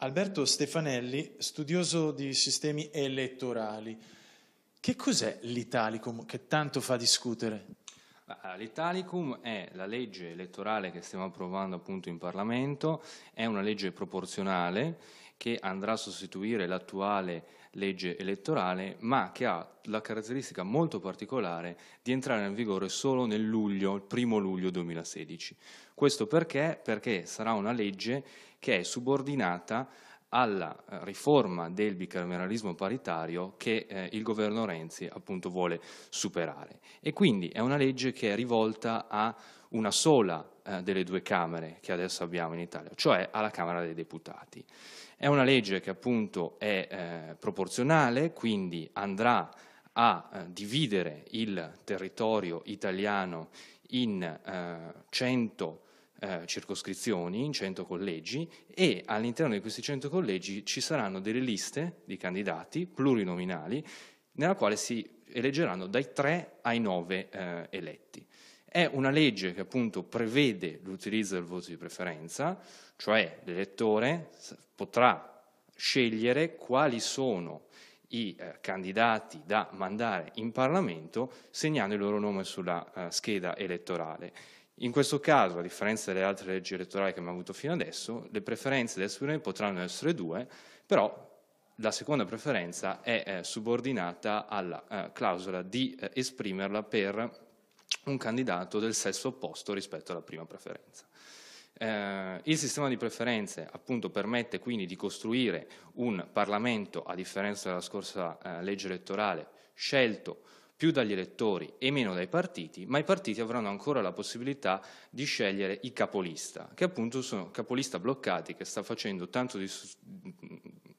Alberto Stefanelli, studioso di sistemi elettorali. Che cos'è l'italicum che tanto fa discutere? Ah, L'Italicum è la legge elettorale che stiamo approvando appunto in Parlamento, è una legge proporzionale che andrà a sostituire l'attuale legge elettorale, ma che ha la caratteristica molto particolare di entrare in vigore solo nel luglio, il primo luglio 2016. Questo perché? Perché sarà una legge che è subordinata alla eh, riforma del bicameralismo paritario che eh, il governo Renzi appunto vuole superare. E quindi è una legge che è rivolta a una sola eh, delle due Camere che adesso abbiamo in Italia, cioè alla Camera dei Deputati. È una legge che appunto è eh, proporzionale, quindi andrà a eh, dividere il territorio italiano in 100 eh, eh, circoscrizioni, in 100 collegi e all'interno di questi 100 collegi ci saranno delle liste di candidati plurinominali nella quale si eleggeranno dai 3 ai 9 eh, eletti. È una legge che appunto prevede l'utilizzo del voto di preferenza, cioè l'elettore potrà scegliere quali sono i eh, candidati da mandare in Parlamento segnando il loro nome sulla eh, scheda elettorale. In questo caso, a differenza delle altre leggi elettorali che abbiamo avuto fino adesso, le preferenze del esprimere potranno essere due, però la seconda preferenza è eh, subordinata alla eh, clausola di eh, esprimerla per un candidato del sesso opposto rispetto alla prima preferenza. Eh, il sistema di preferenze appunto permette quindi di costruire un Parlamento, a differenza della scorsa eh, legge elettorale, scelto più dagli elettori e meno dai partiti, ma i partiti avranno ancora la possibilità di scegliere i capolista, che appunto sono capolista bloccati che sta facendo tanto di,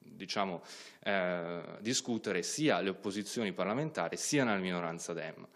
diciamo, eh, discutere sia le opposizioni parlamentari sia la minoranza Dem.